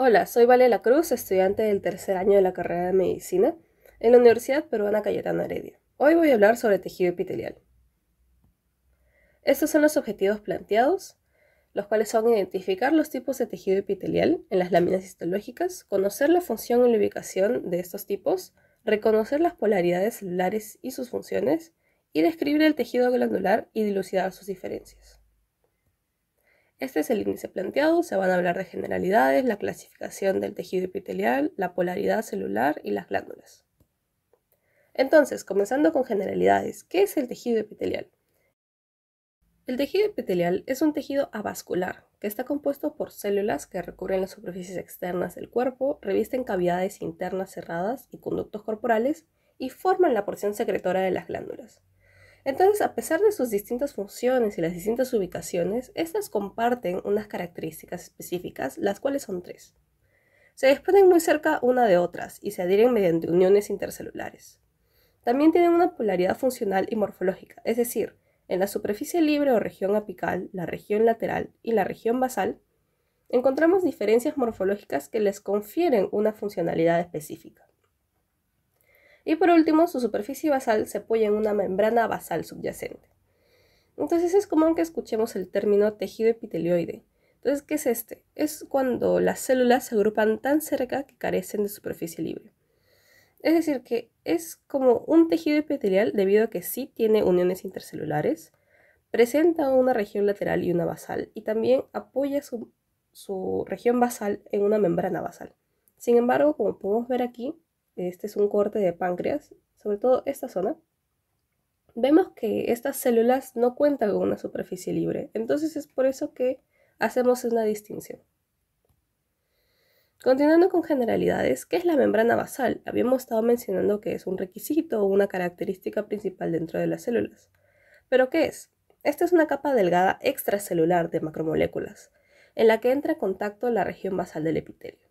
Hola, soy Valeria Cruz, estudiante del tercer año de la carrera de medicina en la Universidad Peruana Cayetano Heredia. Hoy voy a hablar sobre tejido epitelial. Estos son los objetivos planteados, los cuales son identificar los tipos de tejido epitelial en las láminas histológicas, conocer la función y la ubicación de estos tipos, reconocer las polaridades celulares y sus funciones, y describir el tejido glandular y dilucidar sus diferencias. Este es el índice planteado, se van a hablar de generalidades, la clasificación del tejido epitelial, la polaridad celular y las glándulas. Entonces, comenzando con generalidades, ¿qué es el tejido epitelial? El tejido epitelial es un tejido avascular que está compuesto por células que recubren las superficies externas del cuerpo, revisten cavidades internas cerradas y conductos corporales y forman la porción secretora de las glándulas. Entonces, a pesar de sus distintas funciones y las distintas ubicaciones, estas comparten unas características específicas, las cuales son tres. Se disponen muy cerca una de otras y se adhieren mediante uniones intercelulares. También tienen una polaridad funcional y morfológica, es decir, en la superficie libre o región apical, la región lateral y la región basal, encontramos diferencias morfológicas que les confieren una funcionalidad específica. Y por último, su superficie basal se apoya en una membrana basal subyacente. Entonces es común que escuchemos el término tejido epitelioide. Entonces, ¿qué es este? Es cuando las células se agrupan tan cerca que carecen de superficie libre. Es decir, que es como un tejido epitelial debido a que sí tiene uniones intercelulares, presenta una región lateral y una basal, y también apoya su, su región basal en una membrana basal. Sin embargo, como podemos ver aquí, este es un corte de páncreas, sobre todo esta zona, vemos que estas células no cuentan con una superficie libre, entonces es por eso que hacemos una distinción. Continuando con generalidades, ¿qué es la membrana basal? Habíamos estado mencionando que es un requisito o una característica principal dentro de las células. ¿Pero qué es? Esta es una capa delgada extracelular de macromoléculas, en la que entra en contacto la región basal del epitelio.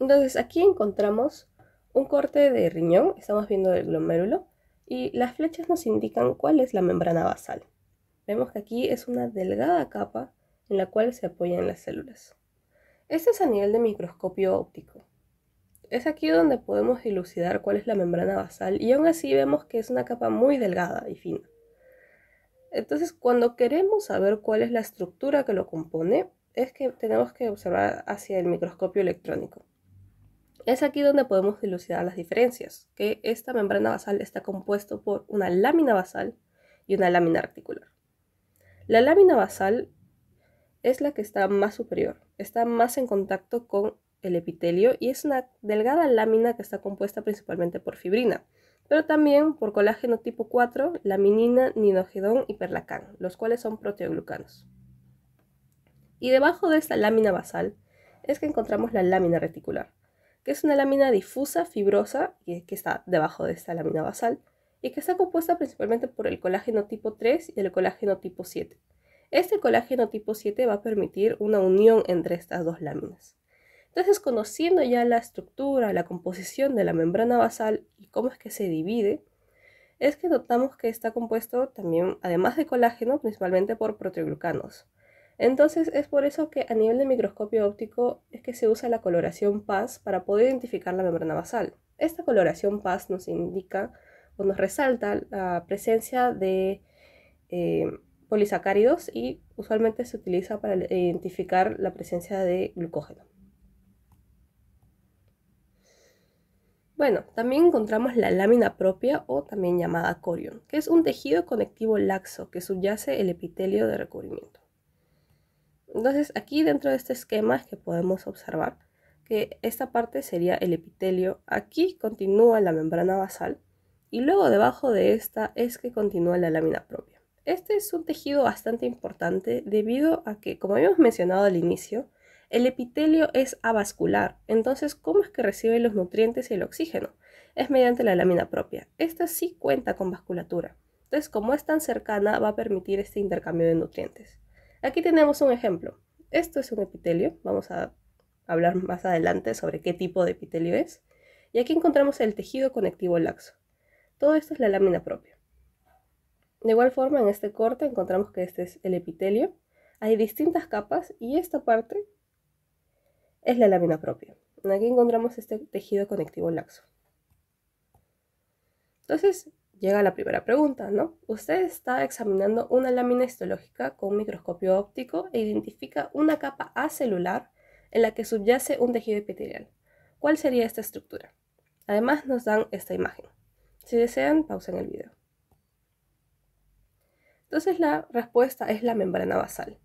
Entonces aquí encontramos un corte de riñón, estamos viendo el glomérulo, y las flechas nos indican cuál es la membrana basal. Vemos que aquí es una delgada capa en la cual se apoyan las células. Este es a nivel de microscopio óptico. Es aquí donde podemos dilucidar cuál es la membrana basal y aún así vemos que es una capa muy delgada y fina. Entonces, cuando queremos saber cuál es la estructura que lo compone, es que tenemos que observar hacia el microscopio electrónico. Es aquí donde podemos dilucidar las diferencias, que esta membrana basal está compuesta por una lámina basal y una lámina reticular. La lámina basal es la que está más superior, está más en contacto con el epitelio y es una delgada lámina que está compuesta principalmente por fibrina, pero también por colágeno tipo 4, laminina, ninogedón y perlacán, los cuales son proteoglucanos. Y debajo de esta lámina basal es que encontramos la lámina reticular, que es una lámina difusa, fibrosa, que está debajo de esta lámina basal, y que está compuesta principalmente por el colágeno tipo 3 y el colágeno tipo 7. Este colágeno tipo 7 va a permitir una unión entre estas dos láminas. Entonces, conociendo ya la estructura, la composición de la membrana basal y cómo es que se divide, es que notamos que está compuesto también, además de colágeno, principalmente por proteoglucanos. Entonces es por eso que a nivel de microscopio óptico es que se usa la coloración PAS para poder identificar la membrana basal. Esta coloración PAS nos indica o nos resalta la presencia de eh, polisacáridos y usualmente se utiliza para identificar la presencia de glucógeno. Bueno, también encontramos la lámina propia o también llamada corion, que es un tejido conectivo laxo que subyace el epitelio de recubrimiento. Entonces aquí dentro de este esquema es que podemos observar que esta parte sería el epitelio, aquí continúa la membrana basal y luego debajo de esta es que continúa la lámina propia. Este es un tejido bastante importante debido a que, como habíamos mencionado al inicio, el epitelio es avascular, entonces ¿cómo es que recibe los nutrientes y el oxígeno? Es mediante la lámina propia. Esta sí cuenta con vasculatura. Entonces, como es tan cercana, va a permitir este intercambio de nutrientes. Aquí tenemos un ejemplo. Esto es un epitelio. Vamos a hablar más adelante sobre qué tipo de epitelio es. Y aquí encontramos el tejido conectivo laxo. Todo esto es la lámina propia. De igual forma, en este corte encontramos que este es el epitelio. Hay distintas capas y esta parte es la lámina propia. Aquí encontramos este tejido conectivo laxo. Entonces, llega la primera pregunta, ¿no? Usted está examinando una lámina histológica con un microscopio óptico e identifica una capa acelular en la que subyace un tejido epitelial. ¿Cuál sería esta estructura? Además nos dan esta imagen. Si desean, pausen el video. Entonces la respuesta es la membrana basal.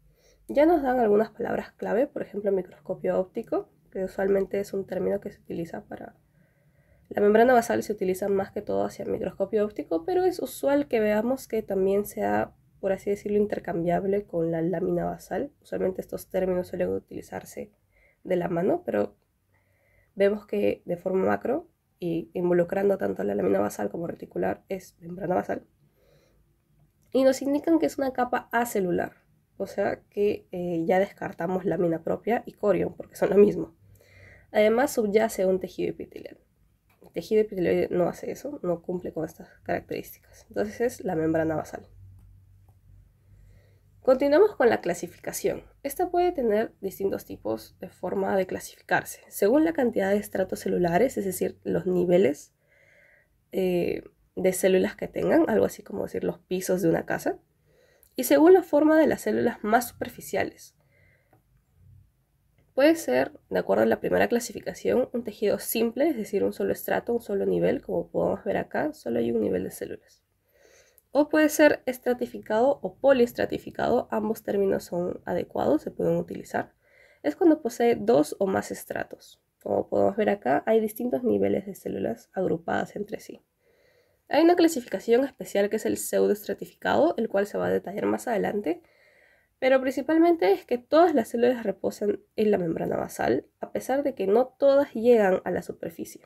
Ya nos dan algunas palabras clave, por ejemplo microscopio óptico, que usualmente es un término que se utiliza para la membrana basal se utiliza más que todo hacia el microscopio óptico, pero es usual que veamos que también sea, por así decirlo, intercambiable con la lámina basal. Usualmente estos términos suelen utilizarse de la mano, pero vemos que de forma macro y involucrando tanto la lámina basal como reticular es membrana basal. Y nos indican que es una capa acelular, o sea que eh, ya descartamos lámina propia y corión, porque son lo mismo. Además subyace un tejido epitelial tejido epiteloide no hace eso, no cumple con estas características. Entonces es la membrana basal. Continuamos con la clasificación. Esta puede tener distintos tipos de forma de clasificarse, según la cantidad de estratos celulares, es decir, los niveles eh, de células que tengan, algo así como decir los pisos de una casa, y según la forma de las células más superficiales, Puede ser, de acuerdo a la primera clasificación, un tejido simple, es decir, un solo estrato, un solo nivel, como podemos ver acá, solo hay un nivel de células. O puede ser estratificado o poliestratificado, ambos términos son adecuados, se pueden utilizar. Es cuando posee dos o más estratos. Como podemos ver acá, hay distintos niveles de células agrupadas entre sí. Hay una clasificación especial que es el pseudoestratificado, el cual se va a detallar más adelante, pero principalmente es que todas las células reposan en la membrana basal, a pesar de que no todas llegan a la superficie.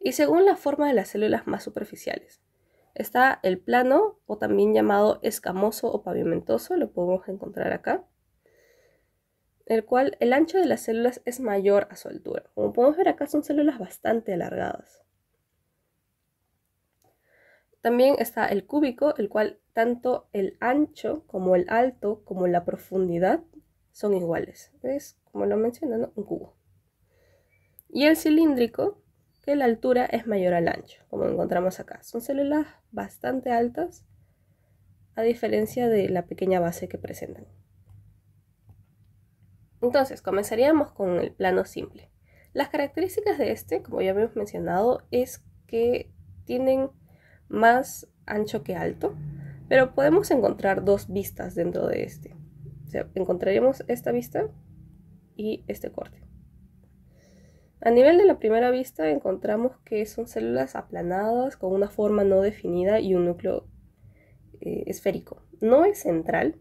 Y según la forma de las células más superficiales, está el plano o también llamado escamoso o pavimentoso, lo podemos encontrar acá, el cual el ancho de las células es mayor a su altura. Como podemos ver acá son células bastante alargadas. También está el cúbico, el cual tanto el ancho como el alto como la profundidad son iguales. Es como lo mencionan, un cubo. Y el cilíndrico, que la altura es mayor al ancho, como encontramos acá. Son células bastante altas, a diferencia de la pequeña base que presentan. Entonces, comenzaríamos con el plano simple. Las características de este, como ya habíamos mencionado, es que tienen más ancho que alto, pero podemos encontrar dos vistas dentro de este. encontraremos esta vista y este corte. A nivel de la primera vista encontramos que son células aplanadas con una forma no definida y un núcleo eh, esférico. No es central,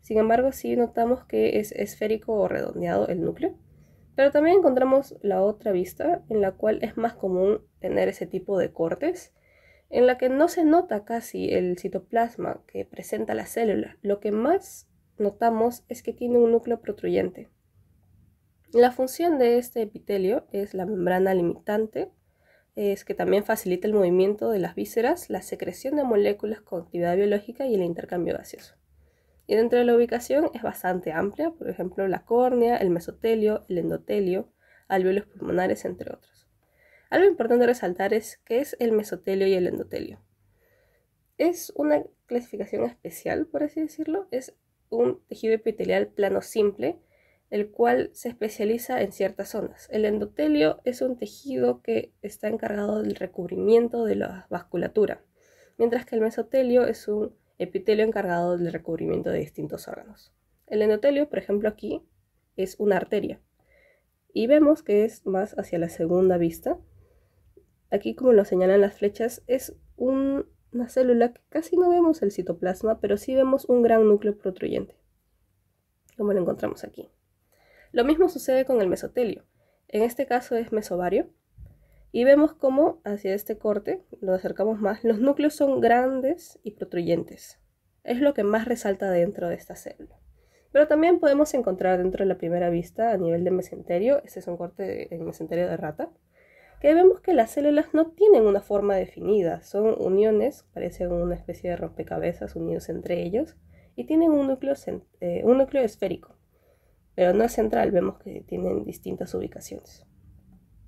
sin embargo sí notamos que es esférico o redondeado el núcleo. Pero también encontramos la otra vista en la cual es más común tener ese tipo de cortes en la que no se nota casi el citoplasma que presenta la célula. Lo que más notamos es que tiene un núcleo protruyente. La función de este epitelio es la membrana limitante, es que también facilita el movimiento de las vísceras, la secreción de moléculas con actividad biológica y el intercambio gaseoso. Y dentro de la ubicación es bastante amplia, por ejemplo, la córnea, el mesotelio, el endotelio, alveolos pulmonares, entre otros. Algo importante resaltar es que es el mesotelio y el endotelio. Es una clasificación especial, por así decirlo. Es un tejido epitelial plano simple, el cual se especializa en ciertas zonas. El endotelio es un tejido que está encargado del recubrimiento de la vasculatura, mientras que el mesotelio es un epitelio encargado del recubrimiento de distintos órganos. El endotelio, por ejemplo, aquí es una arteria y vemos que es más hacia la segunda vista, Aquí, como lo señalan las flechas, es una célula que casi no vemos el citoplasma, pero sí vemos un gran núcleo protruyente, como lo encontramos aquí. Lo mismo sucede con el mesotelio. En este caso es mesovario. Y vemos cómo hacia este corte, lo acercamos más, los núcleos son grandes y protruyentes. Es lo que más resalta dentro de esta célula. Pero también podemos encontrar dentro de la primera vista, a nivel de mesenterio, este es un corte de, mesenterio de rata, que vemos que las células no tienen una forma definida, son uniones, parecen una especie de rompecabezas unidos entre ellos, y tienen un núcleo, eh, un núcleo esférico, pero no es central, vemos que tienen distintas ubicaciones.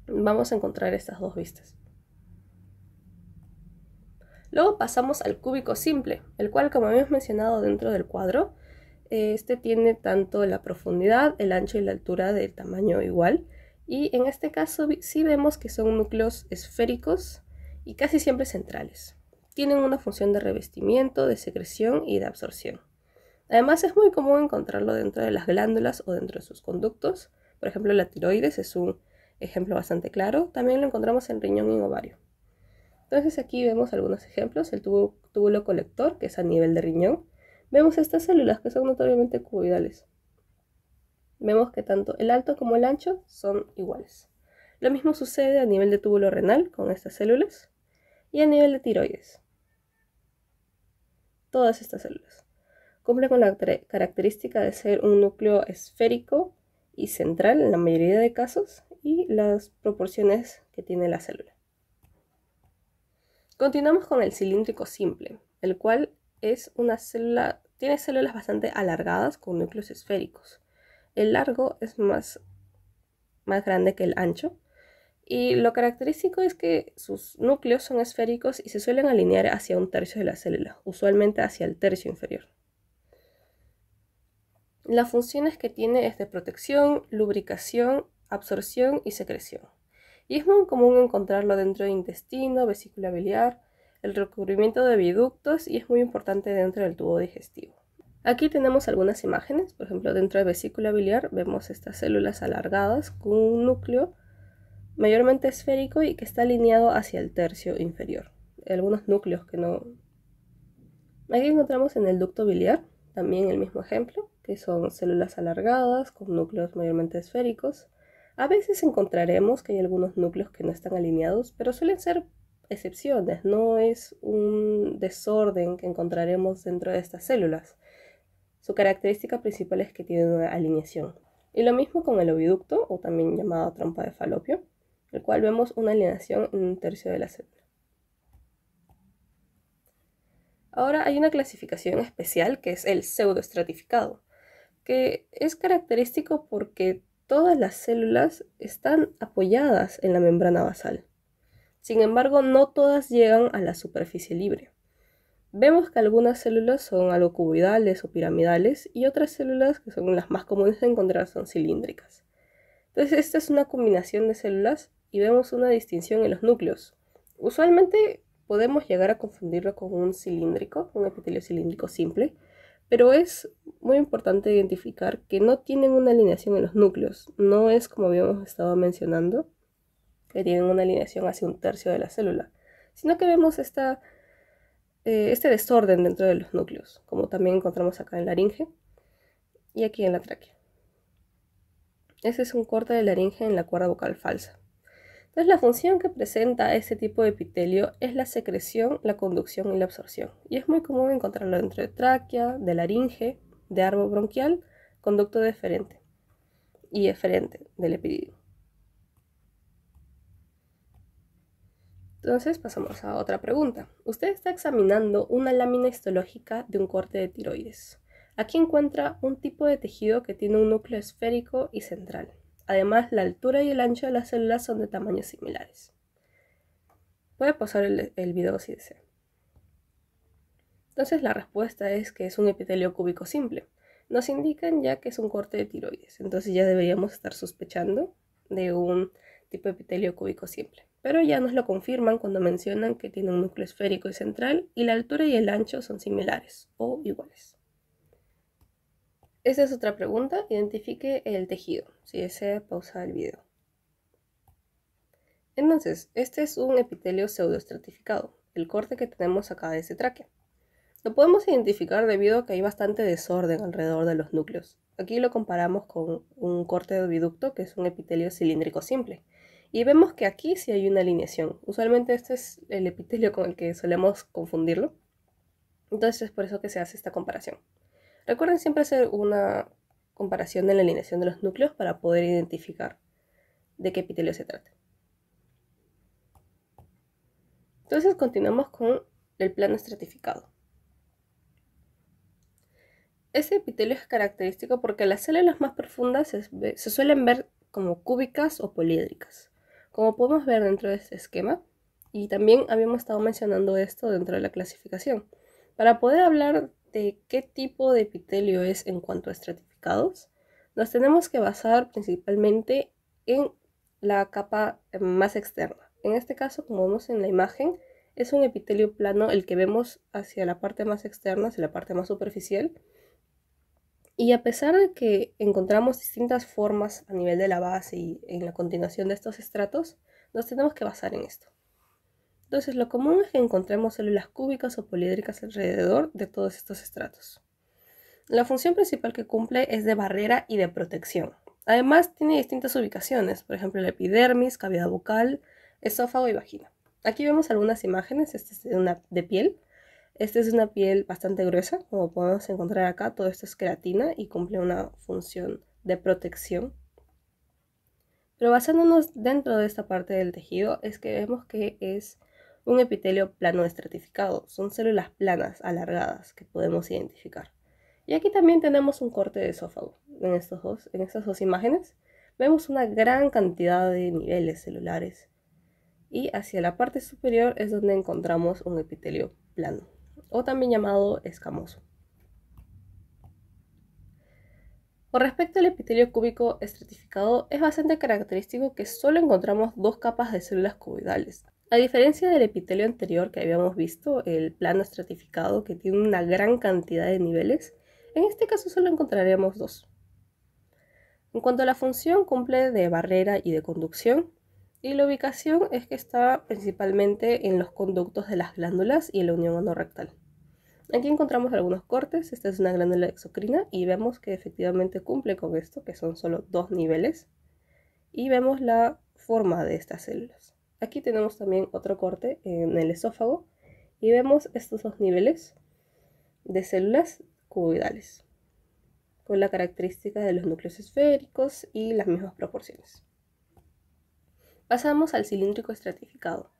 Vamos a encontrar estas dos vistas. Luego pasamos al cúbico simple, el cual, como habíamos mencionado dentro del cuadro, eh, este tiene tanto la profundidad, el ancho y la altura del tamaño igual, y en este caso sí vemos que son núcleos esféricos y casi siempre centrales. Tienen una función de revestimiento, de secreción y de absorción. Además es muy común encontrarlo dentro de las glándulas o dentro de sus conductos. Por ejemplo, la tiroides es un ejemplo bastante claro. También lo encontramos en riñón y ovario. Entonces aquí vemos algunos ejemplos. El túbulo colector, que es a nivel de riñón. Vemos estas células que son notoriamente cuboidales vemos que tanto el alto como el ancho son iguales. Lo mismo sucede a nivel de túbulo renal con estas células y a nivel de tiroides. Todas estas células cumplen con la característica de ser un núcleo esférico y central en la mayoría de casos y las proporciones que tiene la célula. Continuamos con el cilíndrico simple, el cual es una célula, tiene células bastante alargadas con núcleos esféricos. El largo es más, más grande que el ancho. Y lo característico es que sus núcleos son esféricos y se suelen alinear hacia un tercio de la célula, usualmente hacia el tercio inferior. Las funciones que tiene es de protección, lubricación, absorción y secreción. Y es muy común encontrarlo dentro del intestino, vesícula biliar, el recubrimiento de viductos y es muy importante dentro del tubo digestivo. Aquí tenemos algunas imágenes, por ejemplo, dentro de vesícula biliar vemos estas células alargadas con un núcleo mayormente esférico y que está alineado hacia el tercio inferior. Algunos núcleos que no... Aquí encontramos en el ducto biliar también el mismo ejemplo, que son células alargadas con núcleos mayormente esféricos. A veces encontraremos que hay algunos núcleos que no están alineados, pero suelen ser excepciones, no es un desorden que encontraremos dentro de estas células. Su característica principal es que tiene una alineación. Y lo mismo con el oviducto, o también llamado trompa de falopio, el cual vemos una alineación en un tercio de la célula. Ahora hay una clasificación especial que es el pseudoestratificado, que es característico porque todas las células están apoyadas en la membrana basal. Sin embargo, no todas llegan a la superficie libre. Vemos que algunas células son alocuboidales o piramidales y otras células que son las más comunes de encontrar son cilíndricas. Entonces esta es una combinación de células y vemos una distinción en los núcleos. Usualmente podemos llegar a confundirlo con un cilíndrico, un epitelio cilíndrico simple, pero es muy importante identificar que no tienen una alineación en los núcleos, no es como habíamos estado mencionando, que tienen una alineación hacia un tercio de la célula, sino que vemos esta eh, este desorden dentro de los núcleos, como también encontramos acá en la laringe y aquí en la tráquea. Ese es un corte de laringe en la cuerda vocal falsa. Entonces la función que presenta este tipo de epitelio es la secreción, la conducción y la absorción. Y es muy común encontrarlo dentro de tráquea, de laringe, de árbol bronquial, conducto deferente y eferente del epididimo. Entonces pasamos a otra pregunta. Usted está examinando una lámina histológica de un corte de tiroides. Aquí encuentra un tipo de tejido que tiene un núcleo esférico y central. Además, la altura y el ancho de las células son de tamaños similares. Puede pasar el, el video si desea. Entonces la respuesta es que es un epitelio cúbico simple. Nos indican ya que es un corte de tiroides, entonces ya deberíamos estar sospechando de un tipo epitelio cúbico simple. Pero ya nos lo confirman cuando mencionan que tiene un núcleo esférico y central y la altura y el ancho son similares o iguales. Esa es otra pregunta. Identifique el tejido. Si desea, pausa el video. Entonces, este es un epitelio pseudoestratificado, el corte que tenemos acá de ese tráquea. Lo podemos identificar debido a que hay bastante desorden alrededor de los núcleos. Aquí lo comparamos con un corte de viducto que es un epitelio cilíndrico simple, y vemos que aquí sí hay una alineación. Usualmente este es el epitelio con el que solemos confundirlo. Entonces es por eso que se hace esta comparación. Recuerden siempre hacer una comparación de la alineación de los núcleos para poder identificar de qué epitelio se trata. Entonces continuamos con el plano estratificado. Este epitelio es característico porque las células más profundas se, se suelen ver como cúbicas o poliédricas. Como podemos ver dentro de este esquema, y también habíamos estado mencionando esto dentro de la clasificación, para poder hablar de qué tipo de epitelio es en cuanto a estratificados, nos tenemos que basar principalmente en la capa eh, más externa. En este caso, como vemos en la imagen, es un epitelio plano el que vemos hacia la parte más externa, hacia la parte más superficial, y a pesar de que encontramos distintas formas a nivel de la base y en la continuación de estos estratos, nos tenemos que basar en esto. Entonces, lo común es que encontremos células cúbicas o poliédricas alrededor de todos estos estratos. La función principal que cumple es de barrera y de protección. Además, tiene distintas ubicaciones, por ejemplo, la epidermis, cavidad bucal, esófago y vagina. Aquí vemos algunas imágenes, esta es una, de piel, esta es una piel bastante gruesa, como podemos encontrar acá, todo esto es queratina y cumple una función de protección. Pero basándonos dentro de esta parte del tejido es que vemos que es un epitelio plano estratificado, son células planas, alargadas, que podemos identificar. Y aquí también tenemos un corte de esófago. En, en estas dos imágenes vemos una gran cantidad de niveles celulares y hacia la parte superior es donde encontramos un epitelio plano o también llamado escamoso. Con respecto al epitelio cúbico estratificado, es bastante característico que solo encontramos dos capas de células cuboidales. A diferencia del epitelio anterior que habíamos visto, el plano estratificado que tiene una gran cantidad de niveles, en este caso solo encontraremos dos. En cuanto a la función, cumple de barrera y de conducción, y la ubicación es que está principalmente en los conductos de las glándulas y en la unión anorrectal. Aquí encontramos algunos cortes, esta es una glándula exocrina y vemos que efectivamente cumple con esto, que son solo dos niveles. Y vemos la forma de estas células. Aquí tenemos también otro corte en el esófago y vemos estos dos niveles de células cuboidales, con la característica de los núcleos esféricos y las mismas proporciones. Pasamos al cilíndrico estratificado,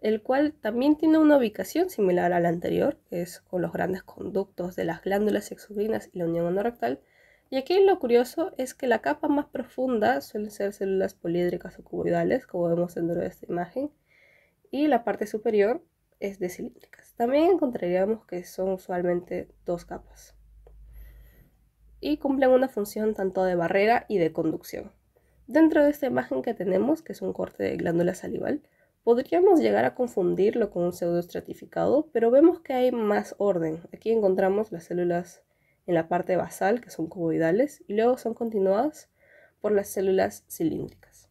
el cual también tiene una ubicación similar a la anterior, que es con los grandes conductos de las glándulas exocrinas y la unión anorrectal. Y aquí lo curioso es que la capa más profunda suelen ser células poliédricas o cuboidales, como vemos dentro de esta imagen, y la parte superior es de cilíndricas. También encontraríamos que son usualmente dos capas y cumplen una función tanto de barrera y de conducción. Dentro de esta imagen que tenemos, que es un corte de glándula salival, podríamos llegar a confundirlo con un pseudoestratificado, pero vemos que hay más orden. Aquí encontramos las células en la parte basal, que son cuboidales, y luego son continuadas por las células cilíndricas.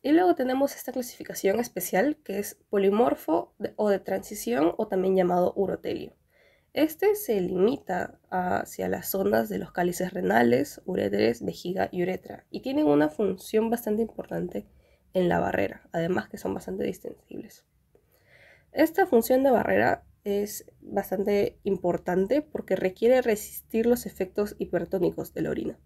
Y luego tenemos esta clasificación especial que es polimorfo o de transición o también llamado urotelio. Este se limita hacia las zonas de los cálices renales, ureteres, vejiga y uretra y tienen una función bastante importante en la barrera, además que son bastante distensibles. Esta función de barrera es bastante importante porque requiere resistir los efectos hipertónicos de la orina.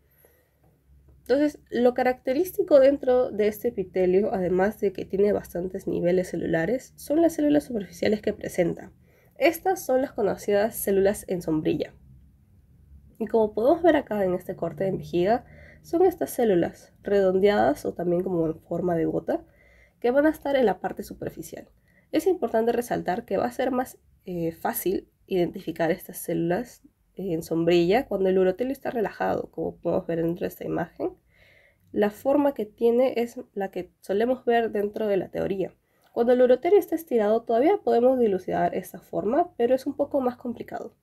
Entonces, lo característico dentro de este epitelio, además de que tiene bastantes niveles celulares, son las células superficiales que presenta estas son las conocidas células en sombrilla. Y como podemos ver acá en este corte de vejiga, son estas células redondeadas o también como en forma de gota que van a estar en la parte superficial. Es importante resaltar que va a ser más eh, fácil identificar estas células eh, en sombrilla cuando el urotelio está relajado, como podemos ver dentro de esta imagen. La forma que tiene es la que solemos ver dentro de la teoría. Cuando el uroterio está estirado todavía podemos dilucidar esta forma, pero es un poco más complicado.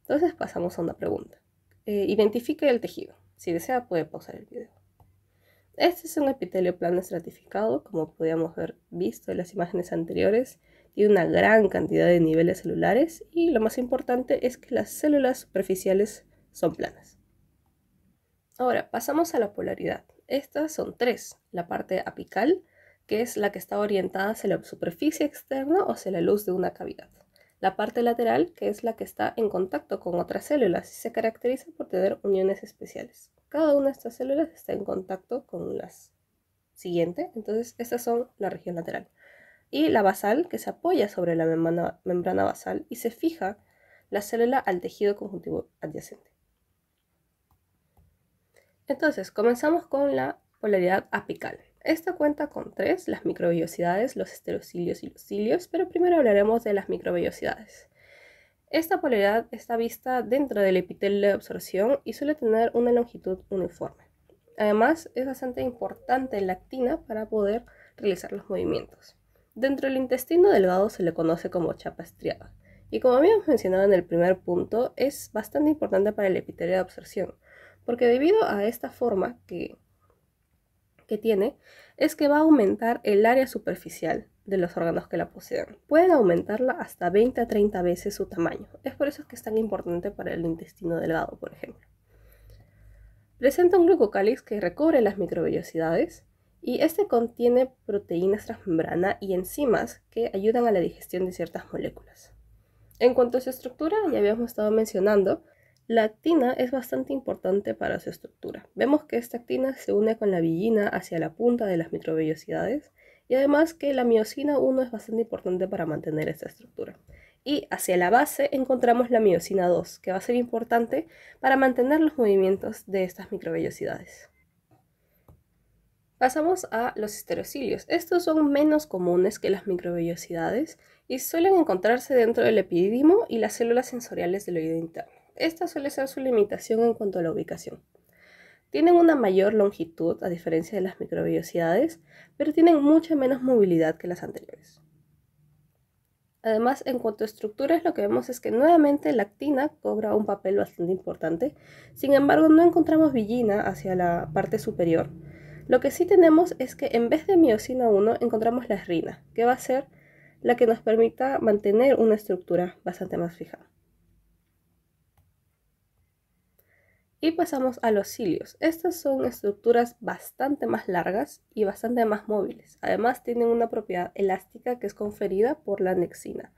Entonces pasamos a una pregunta. Eh, identifique el tejido. Si desea puede pausar el video. Este es un epitelio plano estratificado, como podíamos haber visto en las imágenes anteriores. Tiene una gran cantidad de niveles celulares y lo más importante es que las células superficiales son planas. Ahora pasamos a la polaridad. Estas son tres, la parte apical, que es la que está orientada hacia la superficie externa o hacia la luz de una cavidad. La parte lateral, que es la que está en contacto con otras células y se caracteriza por tener uniones especiales. Cada una de estas células está en contacto con las siguientes, entonces estas son la región lateral. Y la basal, que se apoya sobre la membrana basal y se fija la célula al tejido conjuntivo adyacente. Entonces, comenzamos con la polaridad apical. Esta cuenta con tres, las microvellosidades, los esterocilios y los cilios, pero primero hablaremos de las microvellosidades. Esta polaridad está vista dentro del epitelio de absorción y suele tener una longitud uniforme. Además, es bastante importante la actina para poder realizar los movimientos. Dentro del intestino delgado se le conoce como chapa estriada. Y como habíamos mencionado en el primer punto, es bastante importante para el epitelio de absorción, porque debido a esta forma que que tiene es que va a aumentar el área superficial de los órganos que la poseen. Pueden aumentarla hasta 20 a 30 veces su tamaño. Es por eso que es tan importante para el intestino delgado, por ejemplo. Presenta un glucocálix que recubre las microvellosidades y este contiene proteínas transmembrana y enzimas que ayudan a la digestión de ciertas moléculas. En cuanto a su estructura, ya habíamos estado mencionando la actina es bastante importante para su estructura. Vemos que esta actina se une con la villina hacia la punta de las microvellosidades y además que la miocina 1 es bastante importante para mantener esta estructura. Y hacia la base encontramos la miocina 2, que va a ser importante para mantener los movimientos de estas microvellosidades. Pasamos a los esterocilios. Estos son menos comunes que las microvellosidades y suelen encontrarse dentro del epididimo y las células sensoriales del oído interno. Esta suele ser su limitación en cuanto a la ubicación. Tienen una mayor longitud a diferencia de las microbiosidades, pero tienen mucha menos movilidad que las anteriores. Además, en cuanto a estructuras, lo que vemos es que nuevamente la actina cobra un papel bastante importante. Sin embargo, no encontramos villina hacia la parte superior. Lo que sí tenemos es que en vez de miocina 1 encontramos la rina, que va a ser la que nos permita mantener una estructura bastante más fija. Y pasamos a los cilios. Estas son estructuras bastante más largas y bastante más móviles. Además tienen una propiedad elástica que es conferida por la nexina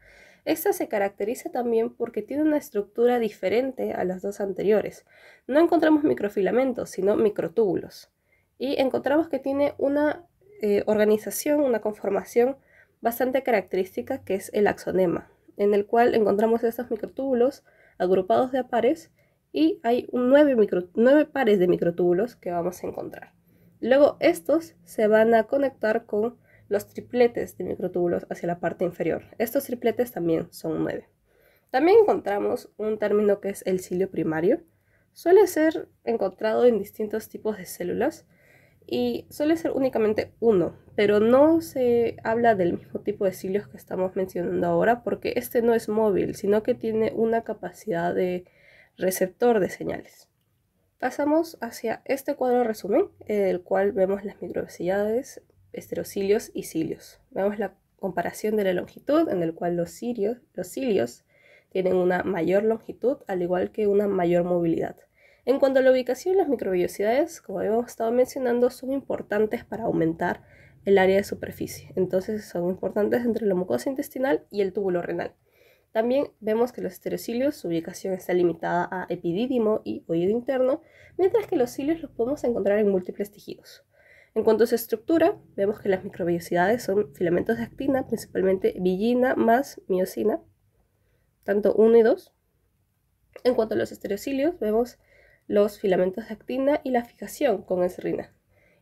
Esta se caracteriza también porque tiene una estructura diferente a las dos anteriores. No encontramos microfilamentos, sino microtúbulos. Y encontramos que tiene una eh, organización, una conformación bastante característica que es el axonema, en el cual encontramos estos microtúbulos agrupados de a pares y hay nueve, pares de microtúbulos que vamos a encontrar. Luego estos se van a conectar con los tripletes de microtúbulos hacia la parte inferior. Estos tripletes también son nueve. También encontramos un término que es el cilio primario. Suele ser encontrado en distintos tipos de células y suele ser únicamente uno, pero no se habla del mismo tipo de cilios que estamos mencionando ahora porque este no es móvil, sino que tiene una capacidad de receptor de señales. Pasamos hacia este cuadro resumen, en el cual vemos las microvellosidades, esterocilios y cilios. Vemos la comparación de la longitud, en el cual los, cilios, tienen una mayor longitud, al igual que una mayor movilidad. En cuanto a la ubicación, las microvellosidades, como hemos estado mencionando, son importantes para aumentar el área de superficie. Entonces son importantes entre la mucosa intestinal y el túbulo renal. También vemos que los estereocilios, su ubicación está limitada a epidídimo y oído interno, mientras que los cilios los podemos encontrar en múltiples tejidos. En cuanto a su estructura, vemos que las microbiosidades son filamentos de actina, principalmente villina más miocina, tanto 1 y 2. En cuanto a los estereocilios, vemos los filamentos de actina y la fijación con esrina.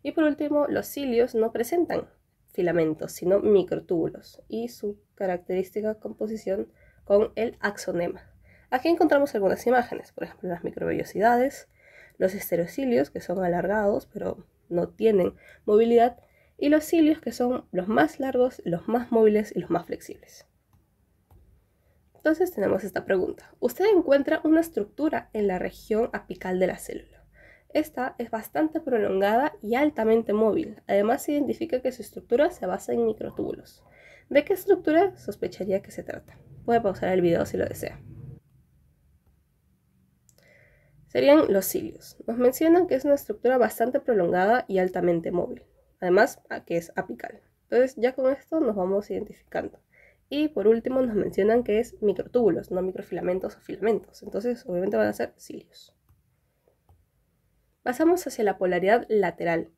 Y por último, los cilios no presentan filamentos, sino microtúbulos, y su característica composición con el axonema. Aquí encontramos algunas imágenes, por ejemplo las microvellosidades, los estereocilios que son alargados pero no tienen movilidad y los cilios que son los más largos, los más móviles y los más flexibles. Entonces tenemos esta pregunta. Usted encuentra una estructura en la región apical de la célula. Esta es bastante prolongada y altamente móvil. Además se identifica que su estructura se basa en microtúbulos. ¿De qué estructura sospecharía que se trata? Puede pausar el video si lo desea. Serían los cilios. Nos mencionan que es una estructura bastante prolongada y altamente móvil. Además, que es apical. Entonces, ya con esto nos vamos identificando. Y por último, nos mencionan que es microtúbulos, no microfilamentos o filamentos. Entonces, obviamente van a ser cilios. Pasamos hacia la polaridad lateral.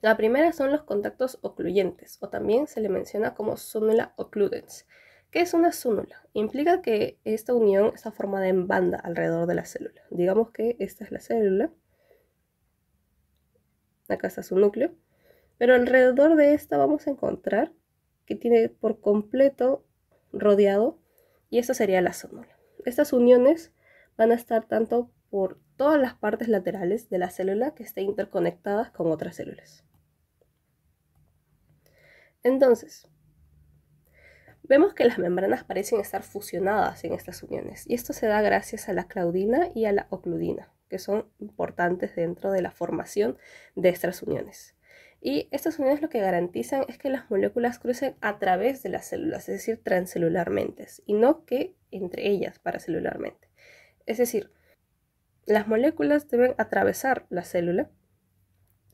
La primera son los contactos ocluyentes, o también se le menciona como sonula occludens, ¿Qué es una zónula? Implica que esta unión está formada en banda alrededor de la célula. Digamos que esta es la célula. Acá está su núcleo. Pero alrededor de esta vamos a encontrar que tiene por completo rodeado y esta sería la zónula. Estas uniones van a estar tanto por todas las partes laterales de la célula que estén interconectadas con otras células. Entonces, Vemos que las membranas parecen estar fusionadas en estas uniones y esto se da gracias a la claudina y a la ocludina, que son importantes dentro de la formación de estas uniones. Y estas uniones lo que garantizan es que las moléculas crucen a través de las células, es decir, transcelularmente, y no que entre ellas paracelularmente. Es decir, las moléculas deben atravesar la célula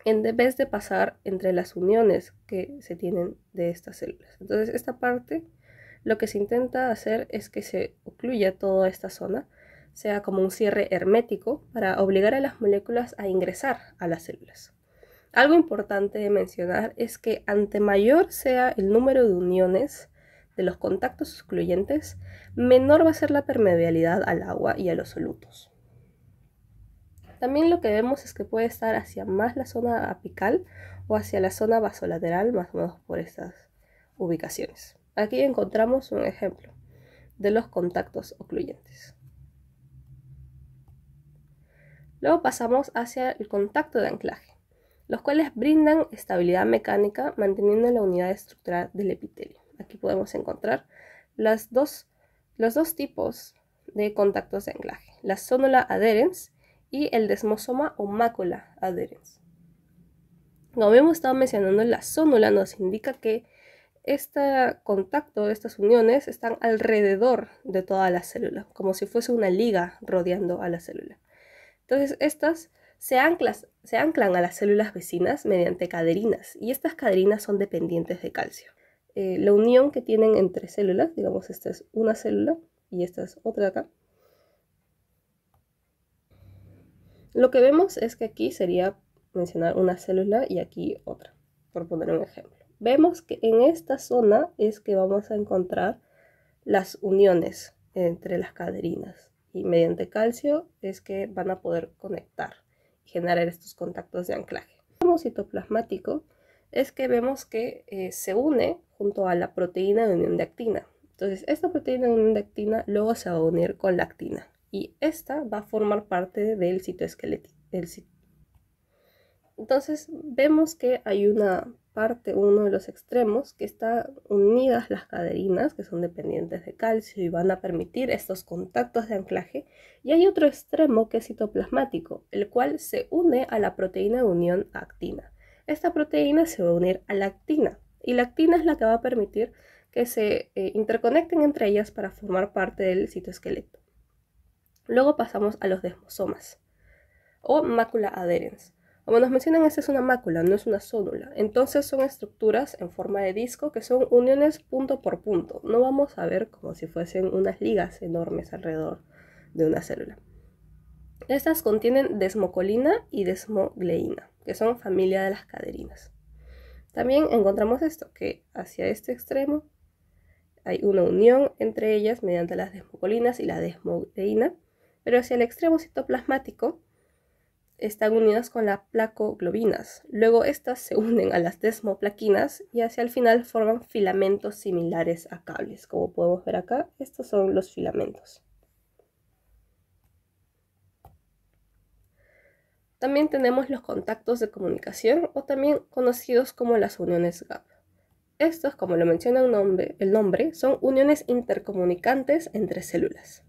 en vez de pasar entre las uniones que se tienen de estas células. Entonces, esta parte lo que se intenta hacer es que se ocluya toda esta zona, sea como un cierre hermético para obligar a las moléculas a ingresar a las células. Algo importante de mencionar es que ante mayor sea el número de uniones de los contactos excluyentes, menor va a ser la permeabilidad al agua y a los solutos. También lo que vemos es que puede estar hacia más la zona apical o hacia la zona vasolateral, más o menos por estas ubicaciones. Aquí encontramos un ejemplo de los contactos ocluyentes. Luego pasamos hacia el contacto de anclaje, los cuales brindan estabilidad mecánica manteniendo la unidad estructural del epitelio. Aquí podemos encontrar dos, los dos tipos de contactos de anclaje, la zónula adherens y el desmosoma o mácula adherens. Como hemos estado mencionando, la sónula nos indica que este contacto, estas uniones están alrededor de toda la célula, como si fuese una liga rodeando a la célula. Entonces, estas se, anclan a las células vecinas mediante caderinas, y estas caderinas son dependientes de calcio. Eh, la unión que tienen entre células, digamos, esta es una célula y esta es otra acá. Lo que vemos es que aquí sería mencionar una célula y aquí otra, por poner un ejemplo. Vemos que en esta zona es que vamos a encontrar las uniones entre las caderinas y mediante calcio es que van a poder conectar y generar estos contactos de anclaje. Como citoplasmático es que vemos que eh, se une junto a la proteína de unión de actina. Entonces esta proteína de unión de actina luego se va a unir con la actina y esta va a formar parte del citoesqueleto. Entonces vemos que hay una parte uno de los extremos que están unidas las caderinas que son dependientes de calcio y van a permitir estos contactos de anclaje y hay otro extremo que es citoplasmático el cual se une a la proteína de unión actina esta proteína se va a unir a la actina y la actina es la que va a permitir que se eh, interconecten entre ellas para formar parte del citoesqueleto luego pasamos a los desmosomas o macula adherens como nos mencionan, esta es una mácula, no es una sónula. Entonces son estructuras en forma de disco que son uniones punto por punto. No vamos a ver como si fuesen unas ligas enormes alrededor de una célula. Estas contienen desmocolina y desmogleína, que son familia de las caderinas. También encontramos esto, que hacia este extremo hay una unión entre ellas mediante las desmocolinas y la desmogleína, pero hacia el extremo citoplasmático están unidas con las placoglobinas. Luego estas se unen a las desmoplaquinas y hacia el final forman filamentos similares a cables. Como podemos ver acá, estos son los filamentos. También tenemos los contactos de comunicación o también conocidos como las uniones GAP. Estos, como lo menciona el nombre, el nombre son uniones intercomunicantes entre células.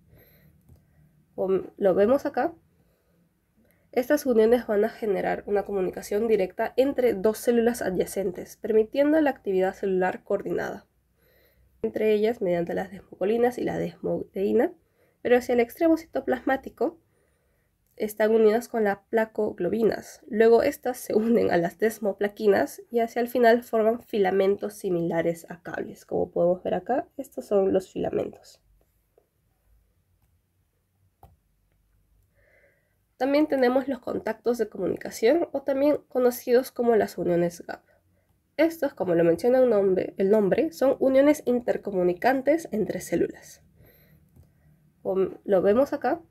lo vemos acá, estas uniones van a generar una comunicación directa entre dos células adyacentes, permitiendo la actividad celular coordinada entre ellas mediante las desmocolinas y la desmoteína, pero hacia el extremo citoplasmático están unidas con las placoglobinas. Luego estas se unen a las desmoplaquinas y hacia el final forman filamentos similares a cables. Como podemos ver acá, estos son los filamentos. También tenemos los contactos de comunicación o también conocidos como las uniones GAP. Estos, como lo menciona el nombre, el nombre son uniones intercomunicantes entre células. lo vemos acá,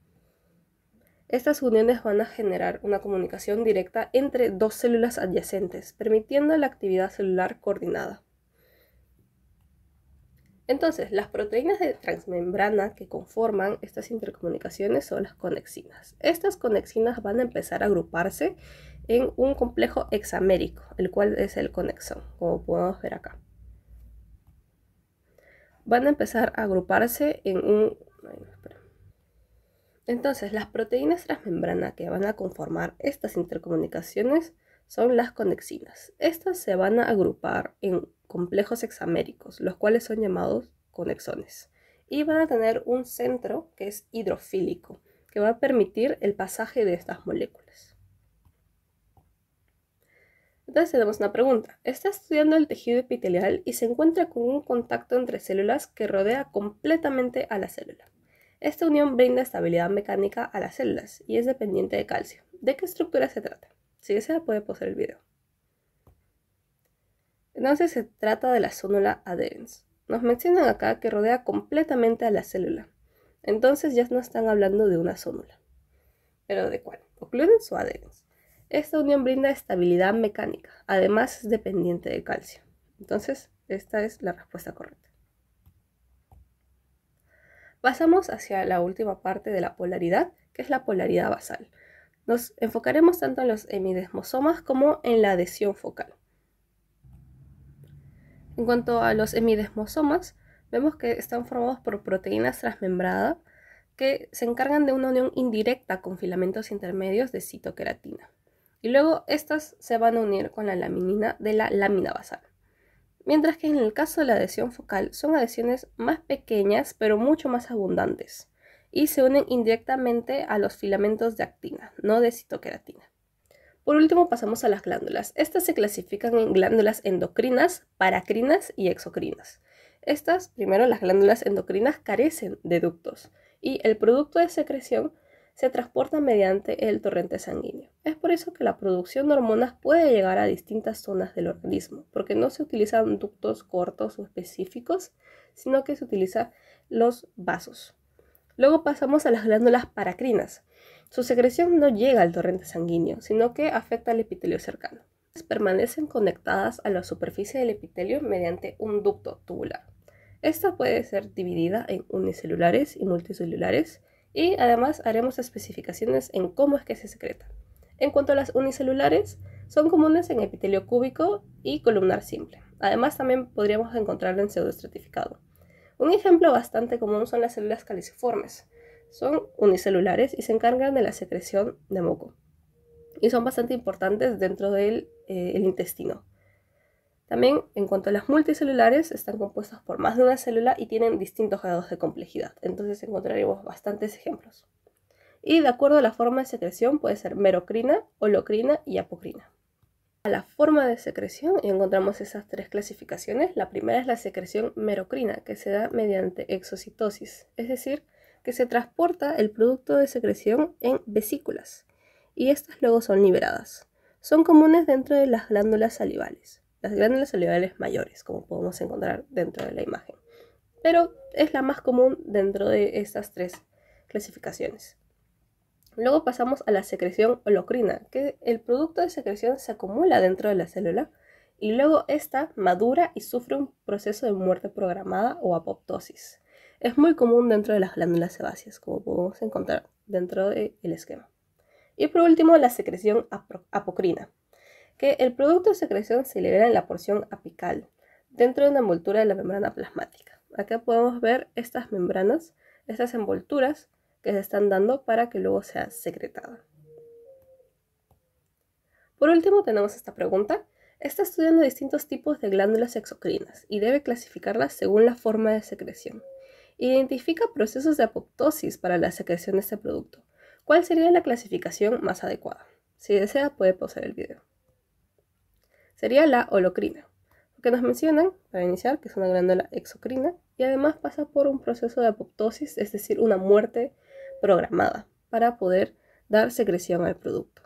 estas uniones van a generar una comunicación directa entre dos células adyacentes, permitiendo la actividad celular coordinada. Entonces, las proteínas de transmembrana que conforman estas intercomunicaciones son las conexinas. Estas conexinas van a empezar a agruparse en un complejo hexamérico, el cual es el conexón, como podemos ver acá. Van a empezar a agruparse en un... Entonces, las proteínas transmembrana que van a conformar estas intercomunicaciones son las conexinas. Estas se van a agrupar en complejos hexaméricos, los cuales son llamados conexones. Y van a tener un centro que es hidrofílico, que va a permitir el pasaje de estas moléculas. Entonces tenemos una pregunta. Está estudiando el tejido epitelial y se encuentra con un contacto entre células que rodea completamente a la célula. Esta unión brinda estabilidad mecánica a las células y es dependiente de calcio. ¿De qué estructura se trata? Si desea puede posar el video. Entonces se trata de la zónula adherens. Nos mencionan acá que rodea completamente a la célula. Entonces ya no están hablando de una zónula. ¿Pero de cuál? ¿Ocludens o adherens? Esta unión brinda estabilidad mecánica. Además es dependiente de calcio. Entonces esta es la respuesta correcta. Pasamos hacia la última parte de la polaridad, que es la polaridad basal. Nos enfocaremos tanto en los hemidesmosomas como en la adhesión focal. En cuanto a los hemidesmosomas, vemos que están formados por proteínas transmembrada que se encargan de una unión indirecta con filamentos intermedios de citoqueratina. Y luego estas se van a unir con la laminina de la lámina basal. Mientras que en el caso de la adhesión focal son adhesiones más pequeñas pero mucho más abundantes y se unen indirectamente a los filamentos de actina, no de citoqueratina. Por último, pasamos a las glándulas. Estas se clasifican en glándulas endocrinas, paracrinas y exocrinas. Estas, primero, las glándulas endocrinas carecen de ductos y el producto de secreción se transporta mediante el torrente sanguíneo. Es por eso que la producción de hormonas puede llegar a distintas zonas del organismo, porque no se utilizan ductos cortos o específicos, sino que se utilizan los vasos. Luego pasamos a las glándulas paracrinas. Su secreción no llega al torrente sanguíneo, sino que afecta al epitelio cercano. Permanecen conectadas a la superficie del epitelio mediante un ducto tubular. Esta puede ser dividida en unicelulares y multicelulares y además haremos especificaciones en cómo es que se secretan. En cuanto a las unicelulares, son comunes en epitelio cúbico y columnar simple. Además también podríamos encontrarlo en pseudoestratificado. Un ejemplo bastante común son las células caliciformes, son unicelulares y se encargan de la secreción de moco. Y son bastante importantes dentro del eh, intestino. También, en cuanto a las multicelulares, están compuestas por más de una célula y tienen distintos grados de complejidad. Entonces encontraremos bastantes ejemplos. Y de acuerdo a la forma de secreción puede ser merocrina, holocrina y apocrina. A la forma de secreción encontramos esas tres clasificaciones. La primera es la secreción merocrina, que se da mediante exocitosis, es decir, que se transporta el producto de secreción en vesículas, y estas luego son liberadas. Son comunes dentro de las glándulas salivales, las glándulas salivales mayores, como podemos encontrar dentro de la imagen, pero es la más común dentro de estas tres clasificaciones. Luego pasamos a la secreción holocrina, que el producto de secreción se acumula dentro de la célula y luego esta madura y sufre un proceso de muerte programada o apoptosis. Es muy común dentro de las glándulas sebáceas, como podemos encontrar dentro del esquema. Y por último, la secreción apocrina, que el producto de secreción se libera en la porción apical, dentro de una envoltura de la membrana plasmática. Acá podemos ver estas membranas, estas envolturas que se están dando para que luego sea secretada. Por último, tenemos esta pregunta. Está estudiando distintos tipos de glándulas exocrinas y debe clasificarlas según la forma de secreción identifica procesos de apoptosis para la secreción de este producto. ¿Cuál sería la clasificación más adecuada? Si desea, puede pausar el video. Sería la holocrina, porque nos mencionan, para iniciar, que es una glándula exocrina y además pasa por un proceso de apoptosis, es decir, una muerte programada, para poder dar secreción al producto.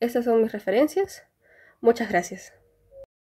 Estas son mis referencias. Muchas gracias.